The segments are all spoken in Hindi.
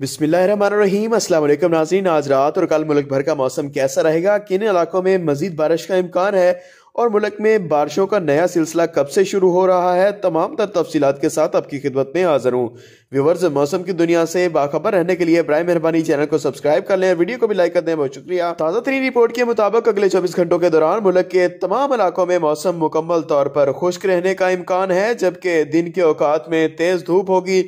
बिस्मिल्लाम असलम नाजीन आज रात और कल मुल्क भर का मौसम कैसा रहेगा किन इलाकों में मजीद बारिश का इम्कान है और मुल्क में बारिशों का नया सिलसिला कब से शुरू हो रहा है तमाम तर तफसीत के साथ आपकी खिदमत में हाजिर हूँ व्यूवर्स मौसम की दुनिया से बाखबर रहने के लिए ब्राय मेहरबानी चैनल को सब्सक्राइब कर लें वीडियो को भी लाइक कर दें बहुत शुक्रिया ताज़ा तरीन रिपोर्ट के मुताबिक अगले चौबीस घंटों के दौरान मुल्क के तमाम इलाकों में मौसम मुकम्मल तौर पर खुश्क रहने का इम्कान है जबकि दिन के अवकात में तेज़ धूप होगी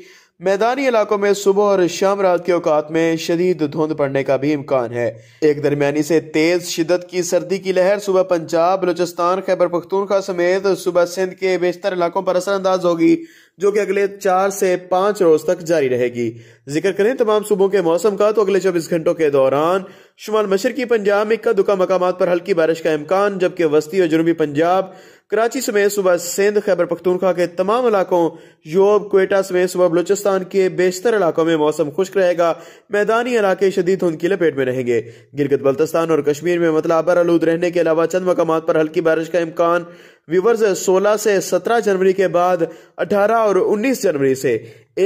मैदानी इलाकों में सुबह और शाम रात के औकात में शदीद धुंध पड़ने का भी इम्कान है एक दरमियानी से तेज शिदत की सर्दी की लहर सुबह पंजाब बलोचिस्तान खैबर पख्तूनखा समेत सुबह सिंध के बेशतर इलाकों पर असरअंदाज होगी जो कि अगले चार से पांच रोज तक जारी रहेगी जिक्र करें तमाम सुबह के मौसम का तो अगले चौबीस घंटों के दौरान शुमाल मशरकी पंजाब में इक्का दुक्का मकाम पर हल्की बारिश का इम्कान जबकि वस्ती और जनूबी पंजाब कराची समेत सुबह सिंध खैबर पख्तूनखा के तमाम इलाकों योब कोटा समेत सुबह बलूचिस्तान के बेशतर इलाकों में मौसम खुश्क रहेगा मैदानी इलाके शदीद धुंध की लपेट में रहेंगे गिरगत बल्तिस्तान और कश्मीर में मतलाबर आलूद रहने के अलावा चंद मकाम पर हल्की बारिश का इम्कान व्यूवर्स 16 से 17 जनवरी के बाद 18 और 19 जनवरी से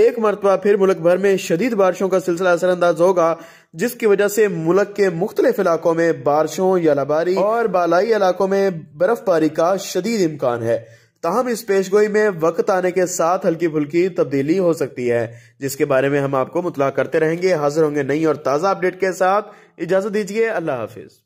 एक मरतबा फिर मुल्क भर में शदीद बारिशों का सिलसिला असरअंदाज होगा जिसकी वजह से मुल्क के मुख्तलिफ इलाकों में बारिशों यालाबारी और बालाई इलाकों में बर्फबारी का शदीद इम्कान है ताहम इस पेशगोई में वक्त आने के साथ हल्की फुल्की तब्दीली हो सकती है जिसके बारे में हम आपको मुतला करते रहेंगे हाजिर होंगे नई और ताज़ा अपडेट के साथ इजाज़त दीजिए अल्लाह हाफिज़